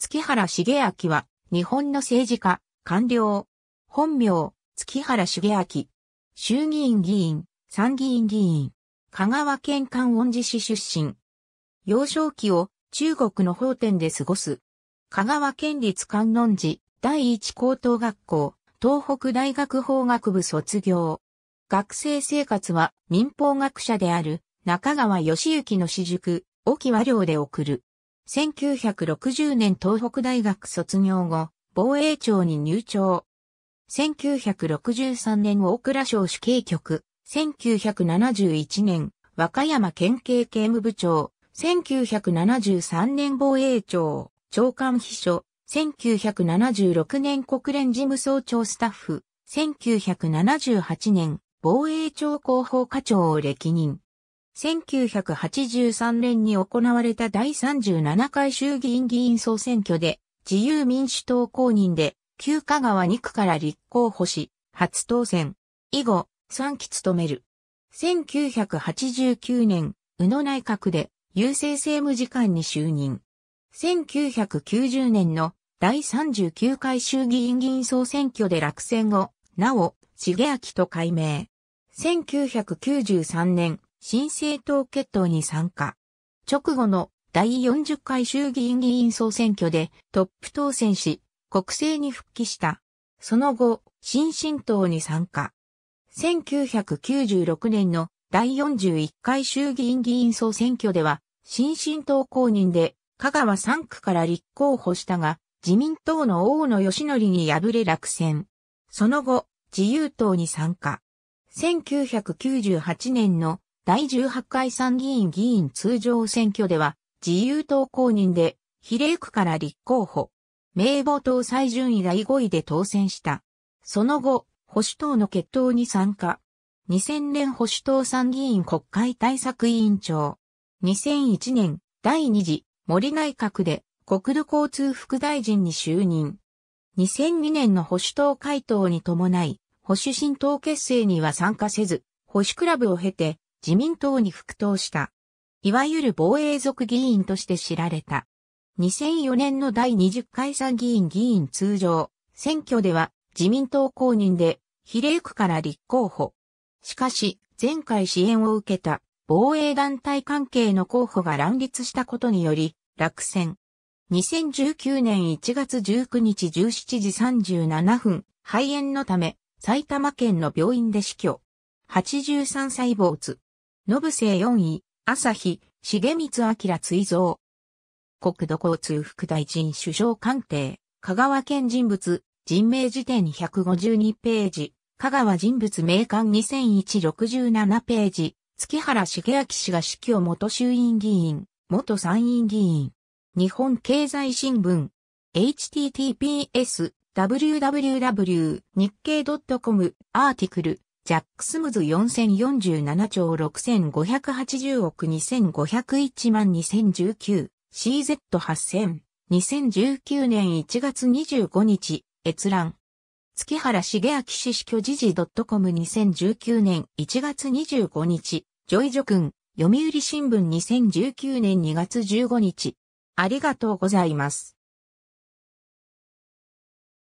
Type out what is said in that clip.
月原茂明は、日本の政治家、官僚。本名、月原茂明。衆議院議員、参議院議員。香川県観音寺市出身。幼少期を中国の法典で過ごす。香川県立観音寺第一高等学校、東北大学法学部卒業。学生生活は民法学者である中川義行の私塾、沖和寮で送る。1960年東北大学卒業後、防衛庁に入庁。1963年大倉省主計局、1971年和歌山県警刑務部長、1973年防衛庁、長官秘書、1976年国連事務総長スタッフ、1978年防衛庁広報課長を歴任。1983年に行われた第37回衆議院議員総選挙で、自由民主党公認で、旧香川2区から立候補し、初当選。以後、3期務める。1989年、宇野内閣で、郵政政務次官に就任。1990年の第39回衆議院議員総選挙で落選後、なお、重明と改名。1993年、新政党決闘に参加。直後の第40回衆議院議員総選挙でトップ当選し、国政に復帰した。その後、新進党に参加。1996年の第41回衆議院議員総選挙では、新進党公認で香川3区から立候補したが、自民党の大野義則に敗れ落選。その後、自由党に参加。1998年の第18回参議院議員通常選挙では、自由党公認で、比例区から立候補。名簿党最順位第5位で当選した。その後、保守党の決闘に参加。2000年保守党参議院国会対策委員長。2001年、第2次森内閣で国土交通副大臣に就任。2002年の保守党回答に伴い、保守新党結成には参加せず、保守クラブを経て、自民党に復党した。いわゆる防衛族議員として知られた。2004年の第20回参議院議員通常、選挙では自民党公認で比例区から立候補。しかし、前回支援を受けた防衛団体関係の候補が乱立したことにより、落選。2019年1月19日17時37分、肺炎のため、埼玉県の病院で死去。83歳坊主。信政4位、朝日、重光明追蔵。国土交通副大臣首相官邸、香川県人物、人名辞典152ページ、香川人物名鑑200167ページ、月原重明氏が死去元衆院議員、元参院議員、日本経済新聞、https, www, 日経 .com, アーティクル、ジャックスムズ4047兆6580億2501万2019 CZ8000 2019年1月25日閲覧月原茂明氏死去時事 .com2019 年1月25日ジョイジョ君読売新聞2019年2月15日ありがとうございます。